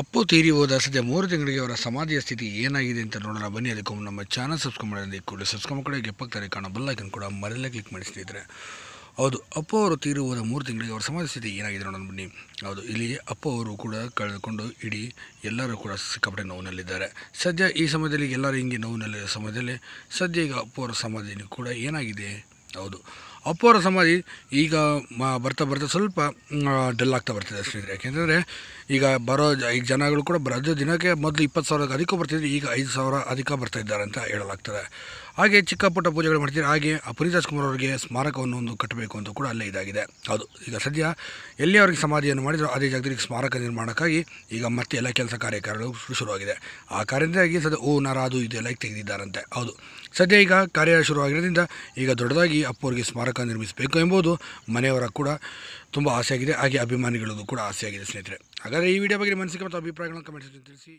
ಅಪ್ಪು ತೀರಿ ಹೋದ ಸದ್ಯ ಮೂರು ತಿಂಗಳಿಗೆ ಅವರ ಸಮಾಧಿಯ ಸ್ಥಿತಿ ಏನಾಗಿದೆ ಅಂತ ನೋಡೋಣ ಬನ್ನಿ ಅದಕ್ಕೂ ನಮ್ಮ ಚಾನಲ್ ಸಬ್ಸ್ಕ್ರೈಬ್ ಮಾಡಿ ಕೂಡ ಸಬ್ಸ್ಕ್ರೈಬ್ ಕಡೆ ಕಾಣ ಕಾಣೋ ಬೆಲ್ಲೈಕನ್ ಕೂಡ ಮರೆಯಲ್ಲೇ ಕ್ಲಿಕ್ ಮಾಡಿ ಹೌದು ಅಪ್ಪು ಅವರು ತೀರಿ ಹೋದ ಮೂರು ತಿಂಗಳಿಗೆ ಅವರ ಸಮಾಧಿ ಸ್ಥಿತಿ ಏನಾಗಿದೆ ನೋಡೋಣ ಬನ್ನಿ ಹೌದು ಇಲ್ಲಿ ಅಪ್ಪು ಅವರು ಕೂಡ ಕಳೆದುಕೊಂಡು ಇಡೀ ಎಲ್ಲರೂ ಕೂಡ ಸಿಕ್ಕಾಪಟ್ಟೆ ನೋವಿನಲ್ಲಿದ್ದಾರೆ ಸದ್ಯ ಈ ಸಮಯದಲ್ಲಿ ಎಲ್ಲರೂ ಹಿಂಗೆ ನೋವಿನಲ್ಲಿರೋ ಸಮಯದಲ್ಲಿ ಸದ್ಯ ಈಗ ಅಪ್ಪು ಅವರ ಸಮಾಧಿನೂ ಕೂಡ ಏನಾಗಿದೆ ಹೌದು ಅಪ್ಪ ಸಮಾಧಿ ಈಗ ಬರ್ತಾ ಬರ್ತಾ ಸ್ವಲ್ಪ ಡಲ್ ಆಗ್ತಾ ಬರ್ತಿದೆ ಸ್ನೇಹಿತರೆ ಯಾಕೆಂದರೆ ಈಗ ಬರೋ ಈಗ ಜನಗಳು ಕೂಡ ಬರೋದು ದಿನಕ್ಕೆ ಮೊದಲು ಇಪ್ಪತ್ತು ಸಾವಿರಕ್ಕೆ ಅಧಿಕ ಬರ್ತಿದ್ರು ಈಗ ಐದು ಸಾವಿರ ಅಧಿಕ ಬರ್ತಾ ಇದ್ದಾರೆ ಅಂತ ಹೇಳಲಾಗ್ತದೆ ಹಾಗೆ ಚಿಕ್ಕ ಪುಟ್ಟ ಪೂಜೆಗಳು ಮಾಡ್ತಿದ್ದಾರೆ ಹಾಗೆ ಪುನೀತ್ ಕುಮಾರ್ ಅವರಿಗೆ ಸ್ಮಾರಕವನ್ನು ಒಂದು ಕಟ್ಟಬೇಕು ಅಂತ ಕೂಡ ಅಲ್ಲೇ ಇದಾಗಿದೆ ಅದು ಈಗ ಸದ್ಯ ಎಲ್ಲಿ ಅವರಿಗೆ ಸಮಾಧಿಯನ್ನು ಮಾಡಿದ್ರು ಅದೇ ಜಾಗದಲ್ಲಿ ಸ್ಮಾರಕ ನಿರ್ಮಾಣಕ್ಕಾಗಿ ಈಗ ಮತ್ತೆ ಎಲ್ಲ ಕೆಲಸ ಕಾರ್ಯಕಾರಗಳು ಶುರುವಾಗಿದೆ ಆ ಕಾರ್ಯದಿಂದಾಗಿ ಸದ್ಯ ಓ ನರ ಅದು ಇದೆಲ್ಲ ತೆಗೆದಿದ್ದಾರಂತೆ ಹೌದು ಸದ್ಯ ಈಗ ಕಾರ್ಯ ಶುರುವಾಗಿರೋದ್ರಿಂದ ಈಗ ದೊಡ್ಡದಾಗಿ ಅಪ್ಪವ್ರಿಗೆ ಸ್ಮಾರಕ ನಾಟಕ ನಿರ್ಮಿಸಬೇಕು ಎಂಬುದು ಮನೆಯವರ ಕೂಡ ತುಂಬ ಆಸೆಯಾಗಿದೆ ಹಾಗೆ ಅಭಿಮಾನಿಗಳಿಗೂ ಕೂಡ ಆಸೆಯಾಗಿದೆ ಸ್ನೇಹಿತರೆ ಹಾಗಾದರೆ ಈ ವಿಡಿಯೋ ಬಗ್ಗೆ ಮನಸ್ಸಿಗೆ ಮತ್ತು ಅಭಿಪ್ರಾಯಗಳನ್ನು ಕಮೆಂಟ್ಸ್ ತಿಳಿಸಿ